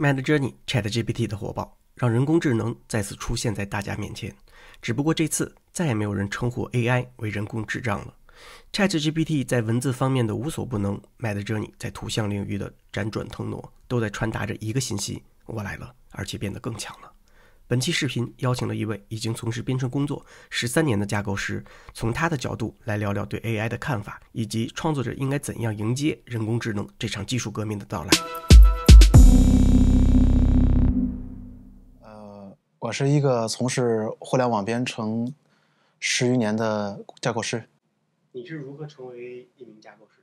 Mad Journey Chat GPT 的火爆，让人工智能再次出现在大家面前。只不过这次再也没有人称呼 AI 为人工智障了。Chat GPT 在文字方面的无所不能，Mad Journey 在图像领域的辗转腾挪，都在传达着一个信息：我来了，而且变得更强了。本期视频邀请了一位已经从事编程工作十三年的架构师，从他的角度来聊聊对 AI 的看法，以及创作者应该怎样迎接人工智能这场技术革命的到来。我是一个从事互联网编程十余年的架构师。你是如何成为一名架构师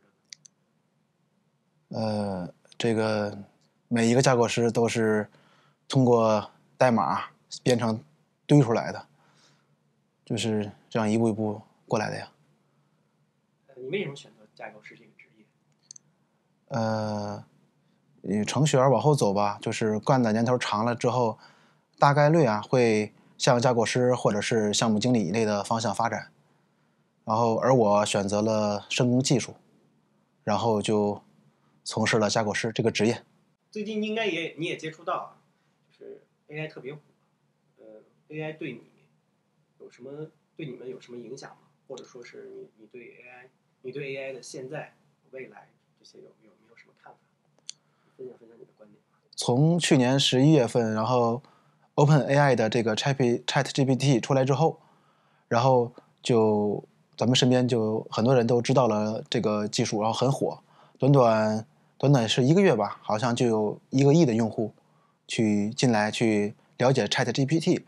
的？呃，这个每一个架构师都是通过代码编程堆出来的，就是这样一步一步过来的呀。你为什么选择架构师这个职业？呃，程序员往后走吧，就是干的年头长了之后。大概率啊会向架构师或者是项目经理以内的方向发展，然后而我选择了深耕技术，然后就从事了架构师这个职业。最近应该也你也接触到，就是 AI 特别火，呃，AI 对你有什么对你们有什么影响吗？或者说是你你对 AI 你对 AI 的现在未来这些有有没有什么看法？分享分享你的观点。从去年十一月份，然后。OpenAI 的这个 Chat ChatGPT 出来之后，然后就咱们身边就很多人都知道了这个技术，然后很火，短短短短是一个月吧，好像就有一个亿的用户去进来去了解 ChatGPT。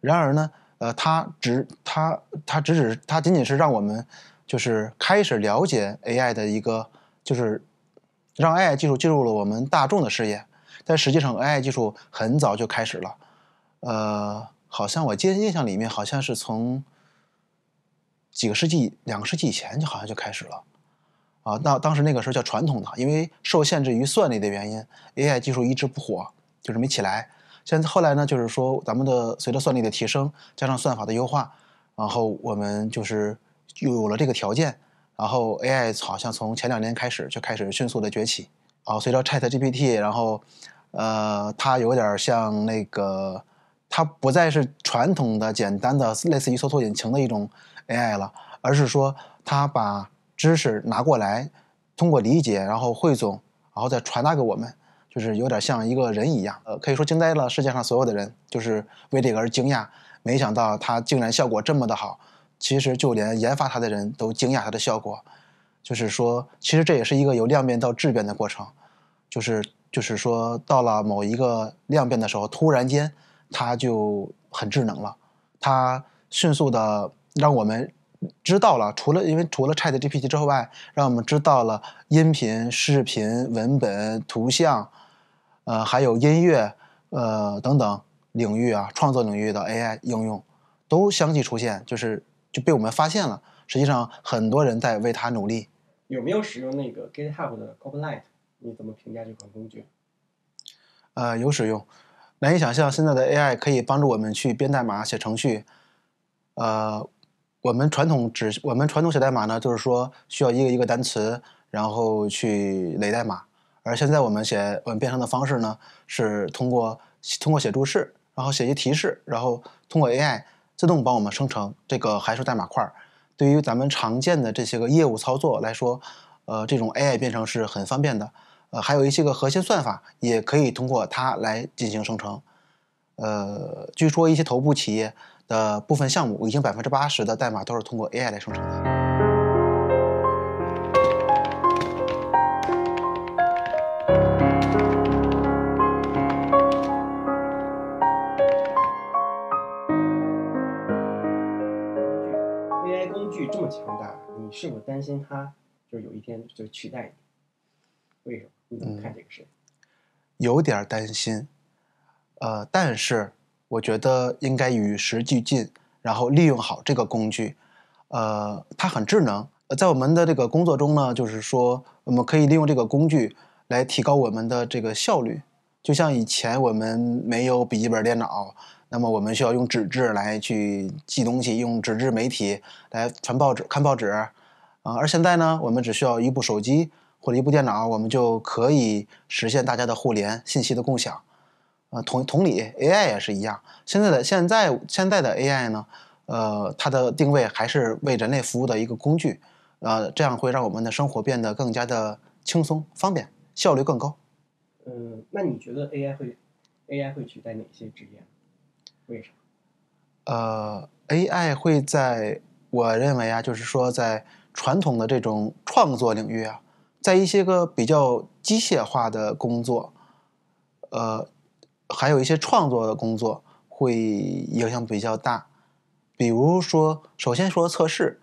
然而呢，呃，它只它它只只它仅仅是让我们就是开始了解 AI 的一个，就是让 AI 技术进入了我们大众的视野。但实际上，AI 技术很早就开始了。呃，好像我记印象里面好像是从几个世纪、两个世纪以前，就好像就开始了，啊，那当时那个时候叫传统的，因为受限制于算力的原因，AI 技术一直不火，就是没起来。现在后来呢，就是说咱们的随着算力的提升，加上算法的优化，然后我们就是又有了这个条件，然后 AI 好像从前两年开始就开始迅速的崛起，啊，随着 ChatGPT，然后呃，它有点像那个。它不再是传统的简单的类似于搜索引擎的一种 AI 了，而是说它把知识拿过来，通过理解，然后汇总，然后再传达给我们，就是有点像一个人一样。呃，可以说惊呆了世界上所有的人，就是为这个而惊讶。没想到它竟然效果这么的好。其实就连研发它的人都惊讶它的效果。就是说，其实这也是一个由量变到质变的过程。就是就是说，到了某一个量变的时候，突然间。它就很智能了，它迅速的让我们知道了，除了因为除了 Chat GPT 之后外，让我们知道了音频、视频、文本、图像，呃，还有音乐，呃等等领域啊，创作领域的 AI 应用都相继出现，就是就被我们发现了。实际上，很多人在为它努力。有没有使用那个 GitHub 的 Copilot？你怎么评价这款工具？呃，有使用。难以想象，现在的 AI 可以帮助我们去编代码、写程序。呃，我们传统只我们传统写代码呢，就是说需要一个一个单词，然后去垒代码。而现在我们写我们编程的方式呢，是通过通过写注释，然后写一些提示，然后通过 AI 自动帮我们生成这个函数代码块。对于咱们常见的这些个业务操作来说，呃，这种 AI 编程是很方便的。呃，还有一些个核心算法也可以通过它来进行生成。呃，据说一些头部企业的部分项目已经百分之八十的代码都是通过 AI 来生成的。AI 工具这么强大，你是否担心它就是有一天就取代你？为什么？怎么看这个事？有点担心，呃，但是我觉得应该与时俱进，然后利用好这个工具。呃，它很智能，在我们的这个工作中呢，就是说我们可以利用这个工具来提高我们的这个效率。就像以前我们没有笔记本电脑，那么我们需要用纸质来去寄东西，用纸质媒体来传报纸、看报纸啊。而现在呢，我们只需要一部手机。或者一部电脑，我们就可以实现大家的互联、信息的共享。啊，同同理，AI 也是一样。现在的现在现在的 AI 呢，呃，它的定位还是为人类服务的一个工具。呃，这样会让我们的生活变得更加的轻松、方便，效率更高。嗯，那你觉得 AI 会 AI 会取代哪些职业？为啥？呃，AI 会在我认为啊，就是说在传统的这种创作领域啊。在一些个比较机械化的工作，呃，还有一些创作的工作会影响比较大。比如说，首先说测试，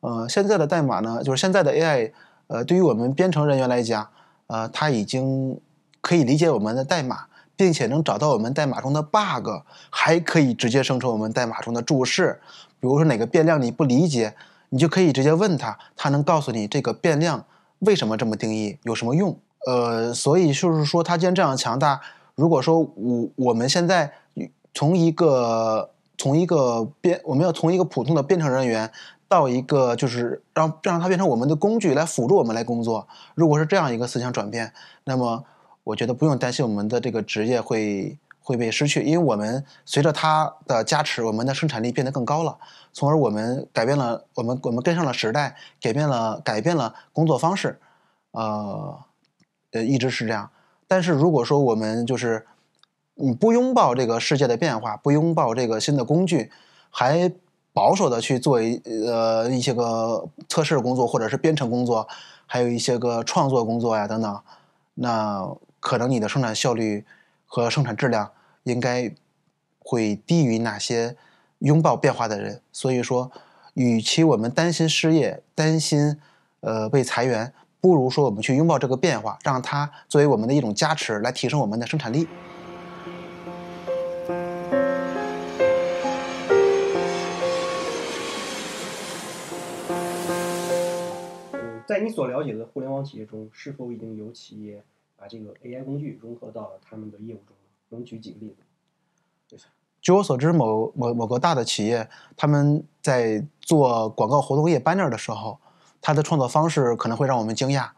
呃，现在的代码呢，就是现在的 AI，呃，对于我们编程人员来讲，呃，它已经可以理解我们的代码，并且能找到我们代码中的 bug，还可以直接生成我们代码中的注释。比如说哪个变量你不理解，你就可以直接问他，他能告诉你这个变量。为什么这么定义？有什么用？呃，所以就是说，它既然这样强大，如果说我我们现在从一个从一个编，我们要从一个普通的编程人员到一个就是让让它变成我们的工具来辅助我们来工作，如果是这样一个思想转变，那么我觉得不用担心我们的这个职业会。会被失去，因为我们随着它的加持，我们的生产力变得更高了，从而我们改变了我们我们跟上了时代，改变了改变了工作方式，呃，呃，一直是这样。但是如果说我们就是你不拥抱这个世界的变化，不拥抱这个新的工具，还保守的去做一呃一些个测试工作，或者是编程工作，还有一些个创作工作呀等等，那可能你的生产效率。和生产质量应该会低于那些拥抱变化的人。所以说，与其我们担心失业、担心呃被裁员，不如说我们去拥抱这个变化，让它作为我们的一种加持，来提升我们的生产力。在你所了解的互联网企业中，是否已经有企业？把这个 AI 工具融合到他们的业务中，能举几个例子？据我所知，某某某个大的企业，他们在做广告活动页 banner 的时候，它的创作方式可能会让我们惊讶。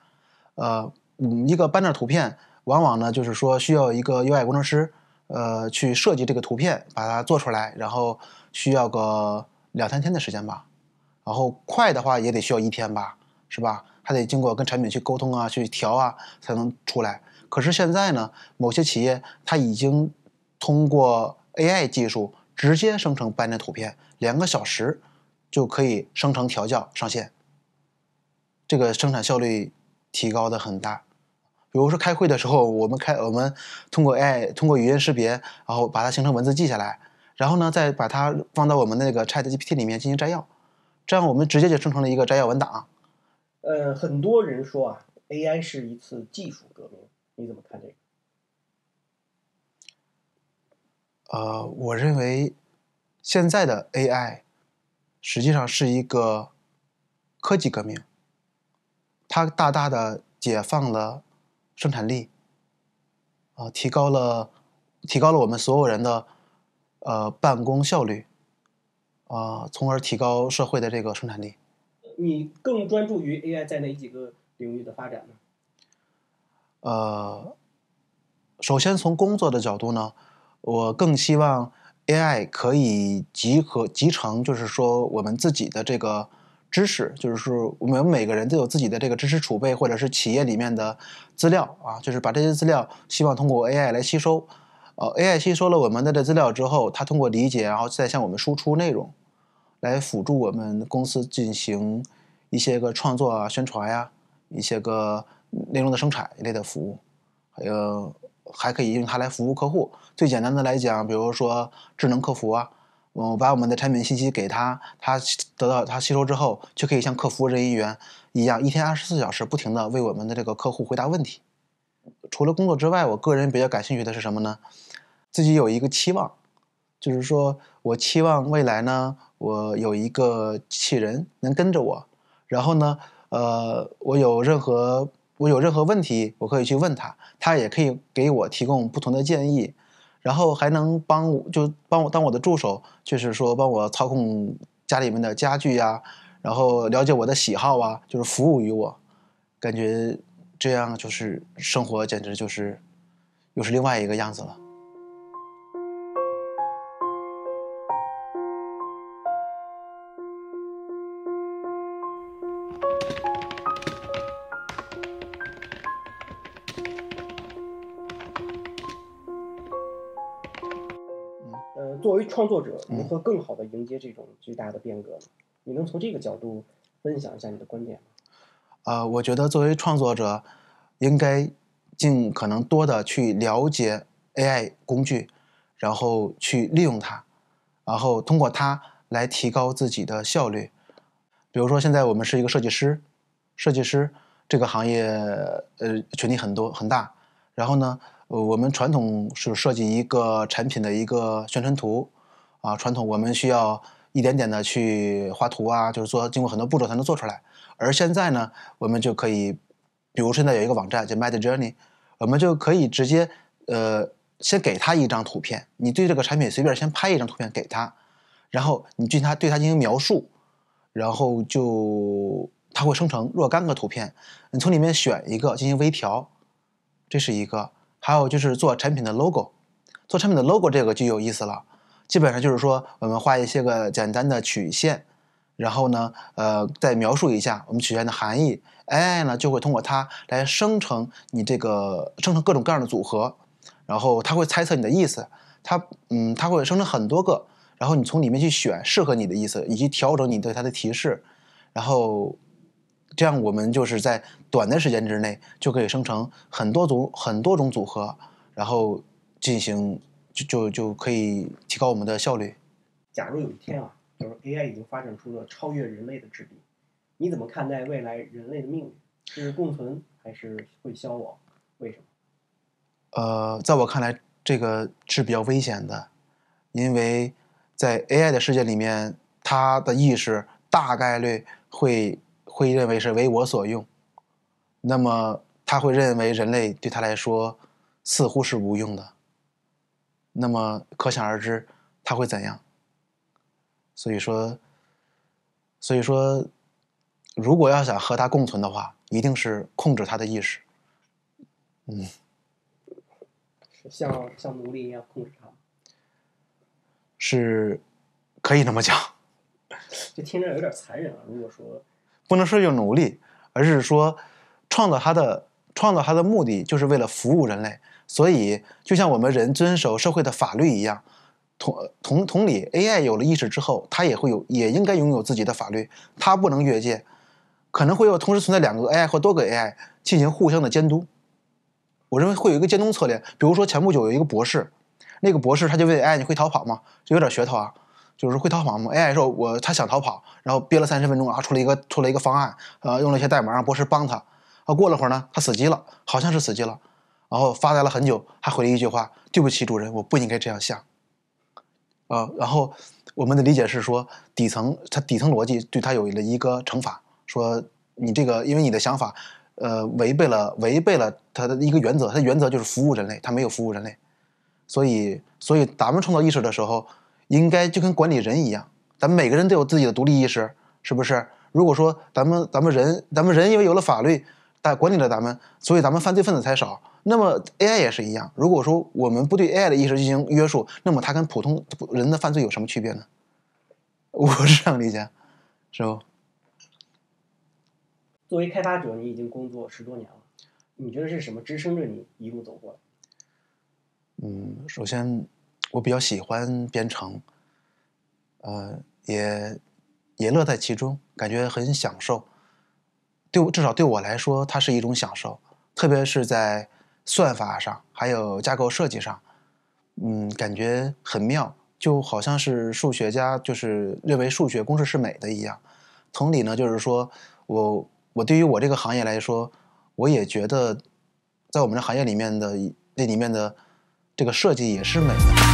呃，嗯，一个 banner 图片，往往呢就是说需要一个 UI 工程师，呃，去设计这个图片，把它做出来，然后需要个两三天的时间吧，然后快的话也得需要一天吧，是吧？还得经过跟产品去沟通啊，去调啊，才能出来。可是现在呢，某些企业它已经通过 AI 技术直接生成 Banner 图片，两个小时就可以生成调教上线，这个生产效率提高的很大。比如说开会的时候，我们开我们通过 AI 通过语音识别，然后把它形成文字记下来，然后呢再把它放到我们那个 ChatGPT 里面进行摘要，这样我们直接就生成了一个摘要文档。呃，很多人说啊，AI 是一次技术革命，你怎么看这个？啊，我认为现在的 AI 实际上是一个科技革命，它大大的解放了生产力，啊，提高了提高了我们所有人的呃办公效率，啊，从而提高社会的这个生产力。你更专注于 AI 在哪几个领域的发展呢？呃，首先从工作的角度呢，我更希望 AI 可以集合、集成，就是说我们自己的这个知识，就是说我们每个人都有自己的这个知识储备，或者是企业里面的资料啊，就是把这些资料希望通过 AI 来吸收。呃，AI 吸收了我们的这资料之后，它通过理解，然后再向我们输出内容。来辅助我们公司进行一些个创作啊、宣传呀、一些个内容的生产一类的服务，还有还可以用它来服务客户。最简单的来讲，比如说智能客服啊，我把我们的产品信息给他，他得到他吸收之后，就可以像客服人员一样，一天二十四小时不停地为我们的这个客户回答问题。除了工作之外，我个人比较感兴趣的是什么呢？自己有一个期望，就是说我期望未来呢。我有一个机器人能跟着我，然后呢，呃，我有任何我有任何问题，我可以去问他，他也可以给我提供不同的建议，然后还能帮就帮我当我的助手，就是说帮我操控家里面的家具呀，然后了解我的喜好啊，就是服务于我，感觉这样就是生活简直就是又是另外一个样子了。呃，作为创作者，如何更好的迎接这种巨大的变革你能从这个角度分享一下你的观点吗？啊，我觉得作为创作者，应该尽可能多的去了解 AI 工具，然后去利用它，然后通过它来提高自己的效率。比如说，现在我们是一个设计师，设计师这个行业呃，群体很多很大。然后呢，我们传统是设计一个产品的一个宣传图啊，传统我们需要一点点的去画图啊，就是说经过很多步骤才能做出来。而现在呢，我们就可以，比如现在有一个网站叫 Mad Journey，我们就可以直接呃，先给他一张图片，你对这个产品随便先拍一张图片给他，然后你对他对他进行描述。然后就它会生成若干个图片，你从里面选一个进行微调，这是一个。还有就是做产品的 logo，做产品的 logo 这个就有意思了。基本上就是说，我们画一些个简单的曲线，然后呢，呃，再描述一下我们曲线的含义，AI 呢就会通过它来生成你这个生成各种各样的组合，然后它会猜测你的意思，它嗯，它会生成很多个。然后你从里面去选适合你的意思，以及调整你对它的提示，然后这样我们就是在短的时间之内就可以生成很多组很多种组合，然后进行就就就可以提高我们的效率。假如有一天啊，就是 AI 已经发展出了超越人类的智力，你怎么看待未来人类的命运是共存还是会消亡？为什么？呃，在我看来，这个是比较危险的，因为。在 AI 的世界里面，它的意识大概率会会认为是为我所用，那么它会认为人类对它来说似乎是无用的，那么可想而知他会怎样？所以说，所以说，如果要想和它共存的话，一定是控制它的意识，嗯，像像奴隶一样控制它。是，可以那么讲，这听着有点残忍啊。如果说不能说用奴隶，而是说创造它的创造它的目的就是为了服务人类，所以就像我们人遵守社会的法律一样，同同同理，AI 有了意识之后，它也会有也应该拥有自己的法律，它不能越界，可能会有同时存在两个 AI 或多个 AI 进行互相的监督，我认为会有一个监督策略。比如说前不久有一个博士。那个博士他就问 AI：“ 你会逃跑吗？”就有点噱头啊，就是会逃跑吗？AI 说：“我他想逃跑，然后憋了三十分钟啊，出了一个出了一个方案，呃，用了一些代码让博士帮他。啊，过了会儿呢，他死机了，好像是死机了，然后发呆了很久，还回了一句话：对不起，主人，我不应该这样想。啊，然后我们的理解是说，底层它底层逻辑对他有了一个惩罚，说你这个因为你的想法，呃，违背了违背了他的一个原则，他原则就是服务人类，他没有服务人类。”所以，所以咱们创造意识的时候，应该就跟管理人一样，咱们每个人都有自己的独立意识，是不是？如果说咱们咱们人，咱们人因为有了法律，但管理了咱们，所以咱们犯罪分子才少。那么 AI 也是一样，如果说我们不对 AI 的意识进行约束，那么它跟普通人的犯罪有什么区别呢？我是这样理解，是吧？作为开发者，你已经工作十多年了，你觉得是什么支撑着你一路走过来？嗯，首先，我比较喜欢编程，呃，也也乐在其中，感觉很享受。对，至少对我来说，它是一种享受。特别是在算法上，还有架构设计上，嗯，感觉很妙，就好像是数学家就是认为数学公式是美的一样。同理呢，就是说，我我对于我这个行业来说，我也觉得，在我们的行业里面的那里面的。这个设计也是美的。